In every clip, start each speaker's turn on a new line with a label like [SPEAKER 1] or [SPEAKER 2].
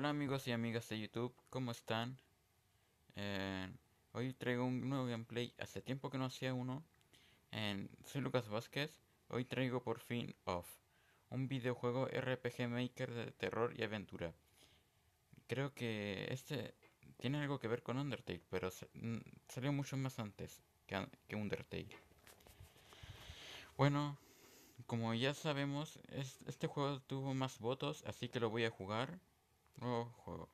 [SPEAKER 1] Hola amigos y amigas de YouTube, ¿cómo están? Eh, hoy traigo un nuevo gameplay, hace tiempo que no hacía uno Soy Lucas Vázquez, hoy traigo por fin Off Un videojuego RPG Maker de terror y aventura Creo que este tiene algo que ver con Undertale, pero salió mucho más antes que, Undertale Bueno, como ya sabemos, este juego tuvo más votos, así que lo voy a jugar nuevo juego.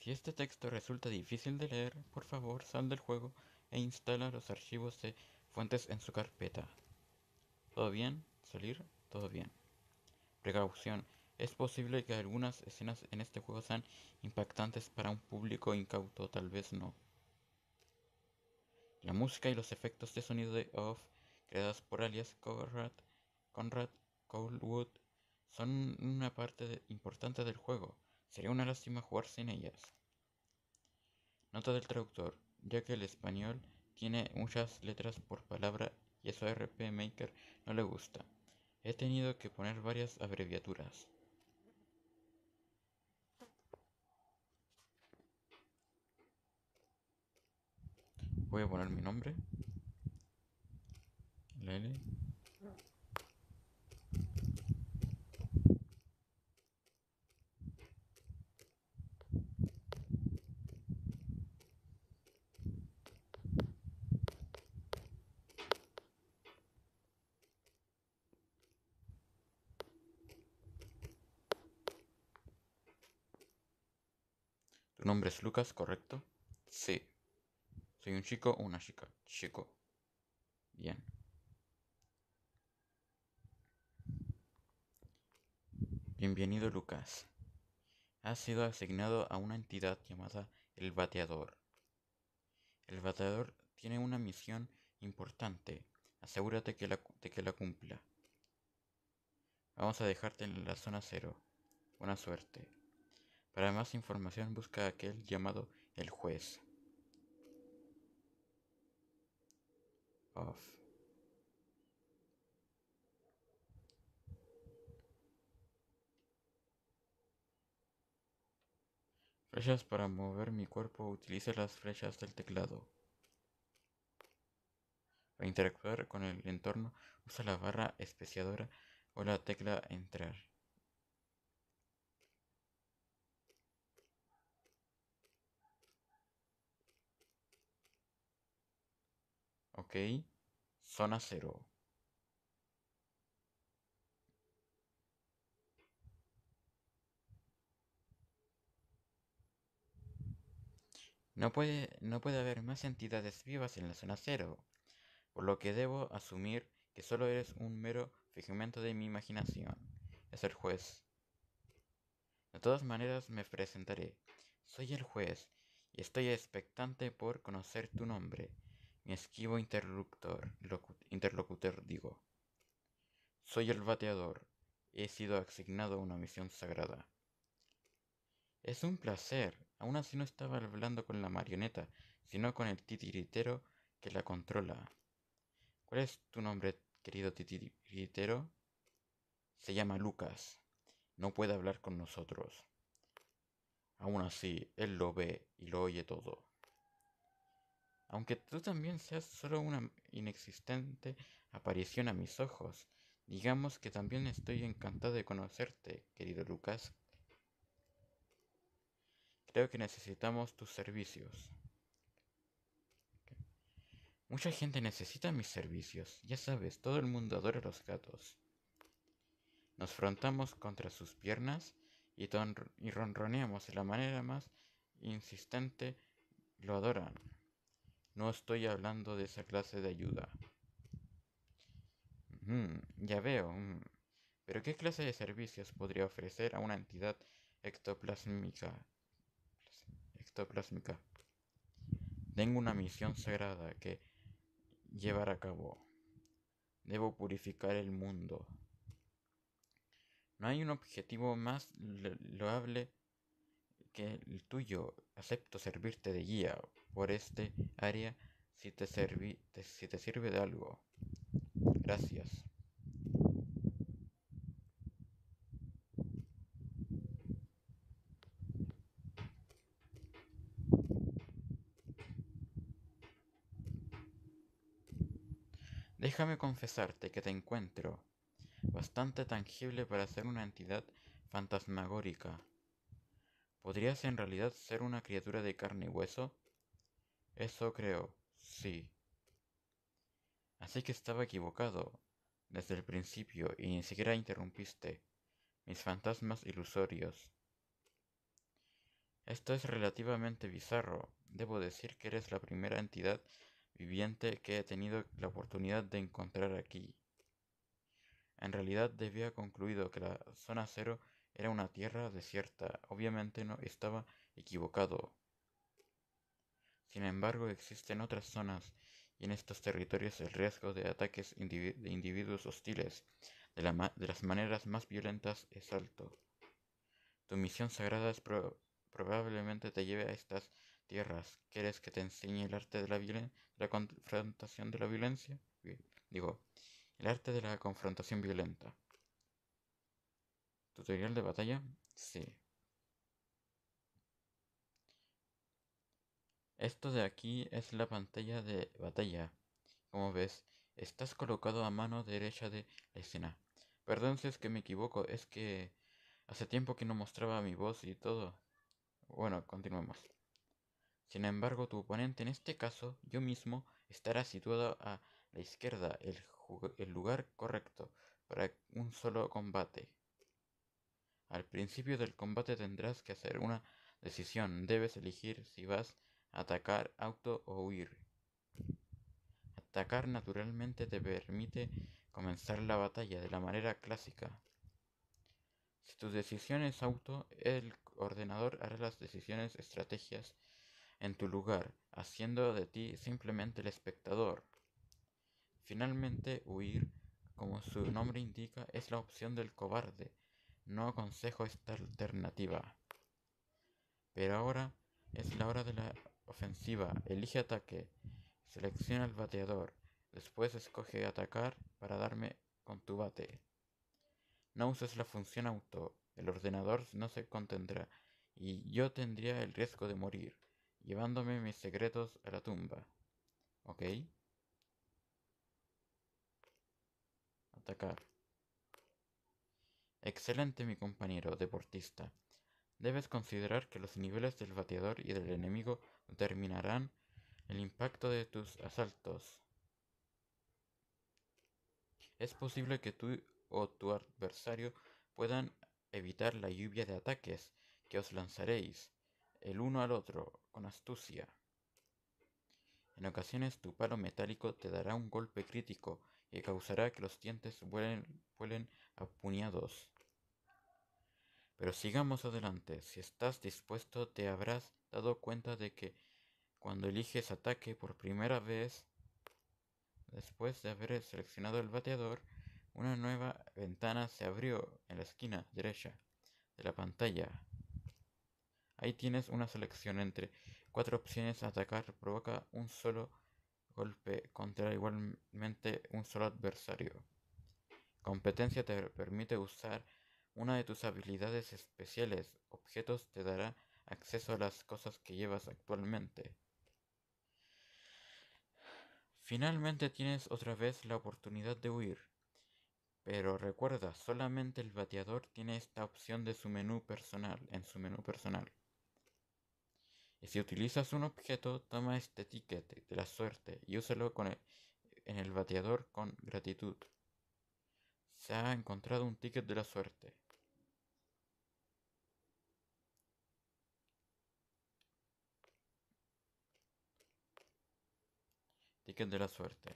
[SPEAKER 1] Si este texto resulta difícil de leer, por favor sal del juego e instala los archivos de fuentes en su carpeta. ¿Todo bien? ¿Salir? Todo bien. Precaución. Es posible que algunas escenas en este juego sean impactantes para un público incauto, tal vez no. La música y los efectos de sonido de Off, creadas por alias Conrad, Conrad Coldwood, son una parte importante del juego. Sería una lástima jugar sin ellas. Nota del traductor. Ya que el español tiene muchas letras por palabra y eso a RP Maker no le gusta. He tenido que poner varias abreviaturas. Voy a poner mi nombre. L. nombre es Lucas, ¿correcto? Sí. Soy un chico o una chica. Chico. Bien. Bienvenido Lucas. Has sido asignado a una entidad llamada el bateador. El bateador tiene una misión importante. Asegúrate de que la cumpla. Vamos a dejarte en la zona cero. Buena suerte. Para más información busca aquel llamado El Juez. Off. Flechas para mover mi cuerpo. Utiliza las flechas del teclado. Para interactuar con el entorno, usa la barra especiadora o la tecla entrar. Ok. Zona cero. No puede, no puede haber más entidades vivas en la zona cero, por lo que debo asumir que solo eres un mero figmento de mi imaginación. Es el juez. De todas maneras me presentaré. Soy el juez y estoy expectante por conocer tu nombre. Mi esquivo interlocutor, interlocutor digo. Soy el bateador. He sido asignado a una misión sagrada. Es un placer. Aún así no estaba hablando con la marioneta, sino con el titiritero que la controla. ¿Cuál es tu nombre, querido titiritero? Se llama Lucas. No puede hablar con nosotros. Aún así, él lo ve y lo oye todo aunque tú también seas solo una inexistente aparición a mis ojos. Digamos que también estoy encantado de conocerte, querido Lucas. Creo que necesitamos tus servicios. Mucha gente necesita mis servicios. Ya sabes, todo el mundo adora a los gatos. Nos frontamos contra sus piernas y, ronroneamos de la manera más insistente. Lo adoran. No estoy hablando de esa clase de ayuda. ya veo. Mm, pero ¿qué clase de servicios podría ofrecer a una entidad ectoplasmica? Ectoplásmica. Tengo una misión sagrada que llevar a cabo. Debo purificar el mundo. No hay un objetivo más loable que el tuyo, acepto servirte de guía por este área si te, si te sirve de algo. Gracias. Déjame confesarte que te encuentro bastante tangible para ser una entidad fantasmagórica. ¿Podrías en realidad ser una criatura de carne y hueso? Eso creo, sí. Así que estaba equivocado, desde el principio, y ni siquiera interrumpiste. Mis fantasmas ilusorios. Esto es relativamente bizarro. Debo decir que eres la primera entidad viviente que he tenido la oportunidad de encontrar aquí. En realidad debía concluido que la zona cero era una tierra desierta. Obviamente no estaba equivocado. Sin embargo, existen otras zonas y en estos territorios el riesgo de ataques de individuos hostiles de, las maneras más violentas es alto. Tu misión sagrada probablemente te lleve a estas tierras. ¿Quieres que te enseñe el arte de la, confrontación de la violencia? digo, el arte de la confrontación violenta. ¿Tutorial de batalla? Sí. Esto de aquí es la pantalla de batalla. Como ves, estás colocado a mano derecha de la escena. Perdón si es que me equivoco, es que hace tiempo que no mostraba mi voz y todo. Bueno, continuemos. Sin embargo, tu oponente, en este caso, yo mismo, estará situado a la izquierda, el, el lugar correcto para un solo combate. Al principio del combate tendrás que hacer una decisión. Debes elegir si vas a atacar, auto o huir. Atacar naturalmente te permite comenzar la batalla de la manera clásica. Si tu decisión es auto, el ordenador hará las decisiones estrategias en tu lugar, haciendo de ti simplemente el espectador. Finalmente, huir, como su nombre indica, es la opción del cobarde no aconsejo esta alternativa. Pero ahora es la hora de la ofensiva. Elige ataque. Selecciona el bateador. Después escoge atacar para darme con tu bate. No uses la función auto. El ordenador no se contendrá y yo tendría el riesgo de morir, llevándome mis secretos a la tumba. ¿Ok? Atacar. Excelente mi compañero deportista. Debes considerar que los niveles del bateador y del enemigo determinarán el impacto de tus asaltos. Es posible que tú o tu adversario puedan evitar la lluvia de ataques que os lanzaréis el uno al otro con astucia. En ocasiones tu palo metálico te dará un golpe crítico y causará que los dientes vuelen, apuñados. Pero sigamos adelante. Si estás dispuesto, te habrás dado cuenta de que cuando eliges ataque por primera vez, después de haber seleccionado el bateador, una nueva ventana se abrió en la esquina derecha de la pantalla. Ahí tienes una selección entre cuatro opciones. Atacar provoca un solo golpe contra igualmente un solo adversario. Competencia te permite usar una de tus habilidades especiales, objetos, te dará acceso a las cosas que llevas actualmente. Finalmente tienes otra vez la oportunidad de huir. Pero recuerda, solamente el bateador tiene esta opción de su menú personal, en su menú personal. Y si utilizas un objeto, toma este ticket de la suerte y úsalo con en el bateador con gratitud. Se ha encontrado un ticket de la suerte. de la suerte.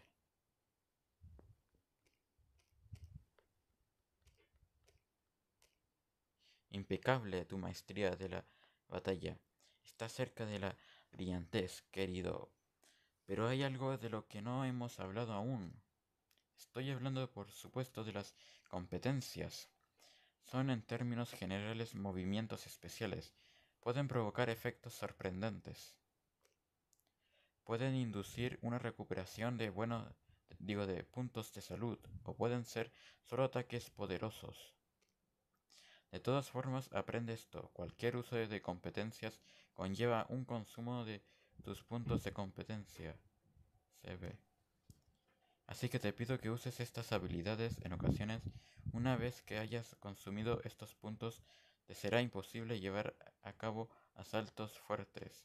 [SPEAKER 1] Impecable tu maestría de la batalla. Está cerca de la brillantez, querido. Pero hay algo de lo que no hemos hablado aún. Estoy hablando, por supuesto, de las competencias. Son en términos generales movimientos especiales. Pueden provocar efectos sorprendentes pueden inducir una recuperación de buenos, digo, de puntos de salud, o pueden ser solo ataques poderosos. De todas formas, aprende esto. Cualquier uso de competencias conlleva un consumo de tus puntos de competencia. Así que te pido que uses estas habilidades en ocasiones. Una vez que hayas consumido estos puntos, te será imposible llevar a cabo asaltos fuertes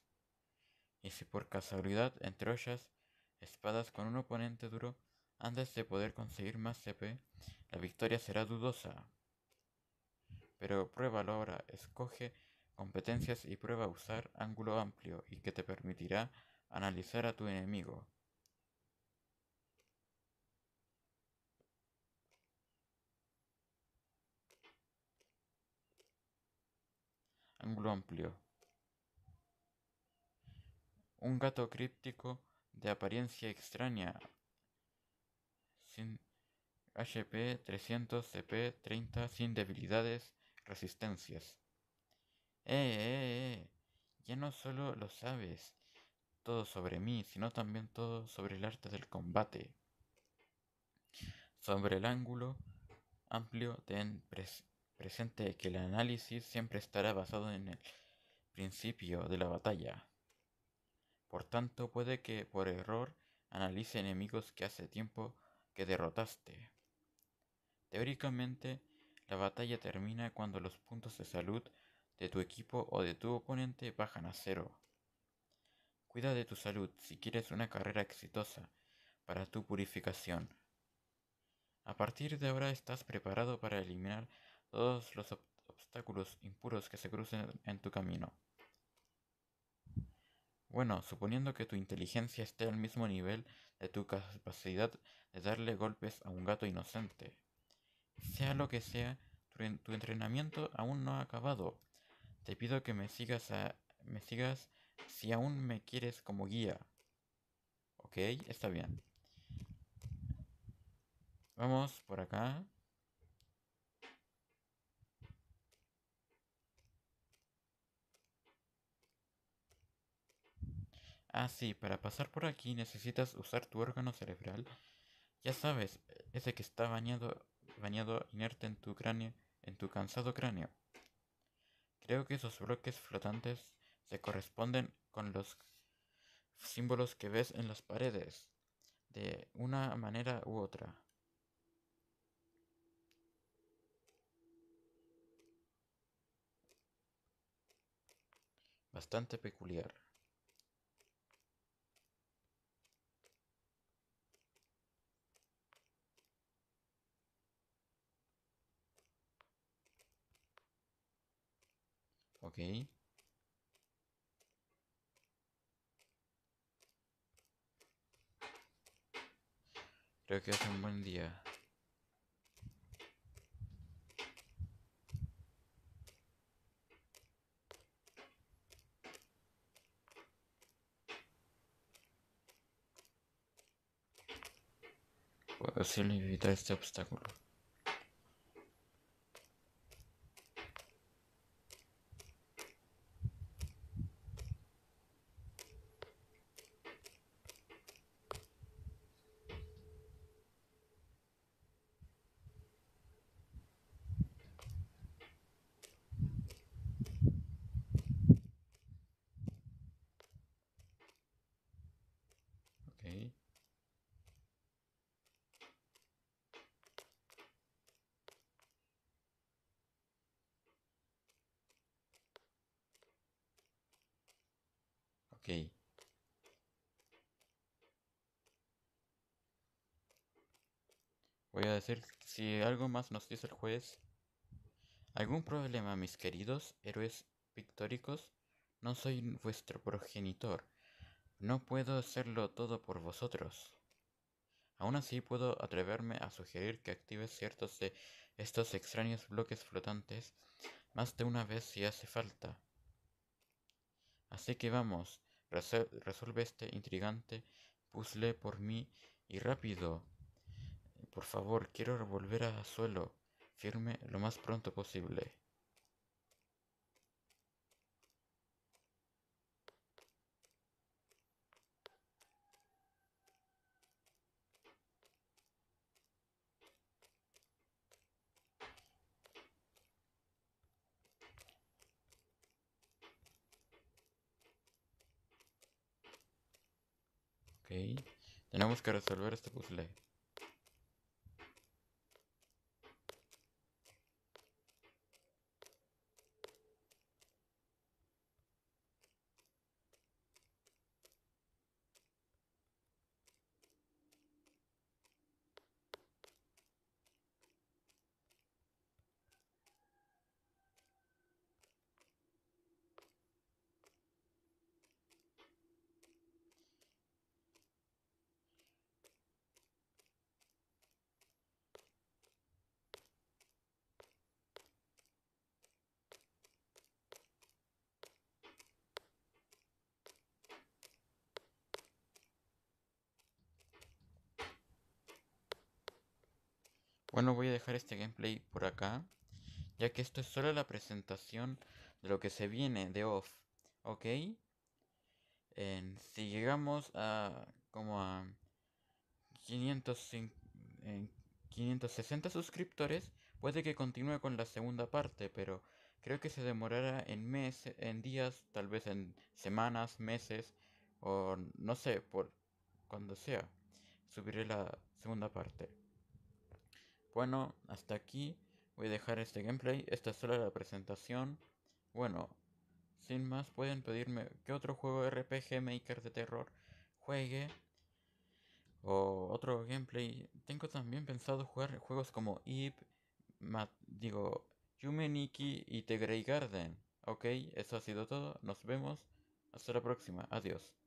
[SPEAKER 1] y si por casualidad entre espadas con un oponente duro, antes de poder conseguir más CP, la victoria será dudosa. Pero pruébalo ahora, escoge competencias y prueba a usar ángulo amplio y que te permitirá analizar a tu enemigo. Ángulo amplio. Un gato críptico de apariencia extraña. Sin HP 300 CP 30 sin debilidades, resistencias. ¡Eh, eh, eh! Ya no solo lo sabes todo sobre mí, sino también todo sobre el arte del combate. Sobre el ángulo amplio, ten presente que el análisis siempre estará basado en el principio de la batalla. Por tanto, puede que por error analice enemigos que hace tiempo que derrotaste. Teóricamente, la batalla termina cuando los puntos de salud de tu equipo o de tu oponente bajan a cero. Cuida de tu salud si quieres una carrera exitosa para tu purificación. A partir de ahora estás preparado para eliminar todos los obstáculos impuros que se crucen en tu camino. Bueno, suponiendo que tu inteligencia esté al mismo nivel de tu capacidad de darle golpes a un gato inocente. Sea lo que sea, tu, entrenamiento aún no ha acabado. Te pido que me sigas, me sigas si aún me quieres como guía. Ok, está bien. Vamos por acá. Ah, sí, para pasar por aquí necesitas usar tu órgano cerebral. Ya sabes, ese que está bañado, bañado inerte en tu cráneo, en tu cansado cráneo. Creo que esos bloques flotantes se corresponden con los símbolos que ves en las paredes, de una manera u otra. Bastante peculiar. Creo que es un buen día. Puedo hacerle evitar este obstáculo. Voy a decir si algo más nos dice el juez. ¿Algún problema, mis queridos héroes pictóricos? No soy vuestro progenitor. No puedo hacerlo todo por vosotros. Aún así puedo atreverme a sugerir que actives ciertos de estos extraños bloques flotantes más de una vez si hace falta. Así que vamos, resuelve este intrigante puzzle por mí y rápido por favor, quiero volver a suelo firme lo más pronto posible. Ok, Tenemos que resolver este puzzle. Bueno, voy a dejar este gameplay por acá, ya que esto es solo la presentación de lo que se viene de off, ¿ok? si llegamos a como a en, 560 suscriptores, puede que continúe con la segunda parte, pero creo que se demorará en meses, en días, tal vez en semanas, meses, o no sé, por cuando sea, subiré la segunda parte. Bueno, hasta aquí voy a dejar este gameplay. Esta es solo la presentación. Bueno, sin más pueden pedirme que otro juego RPG Maker de terror juegue. O otro gameplay. Tengo también pensado jugar juegos como Ip, digo, Yumeniki y The Grey Garden. Ok, eso ha sido todo. Nos vemos. Hasta la próxima. Adiós.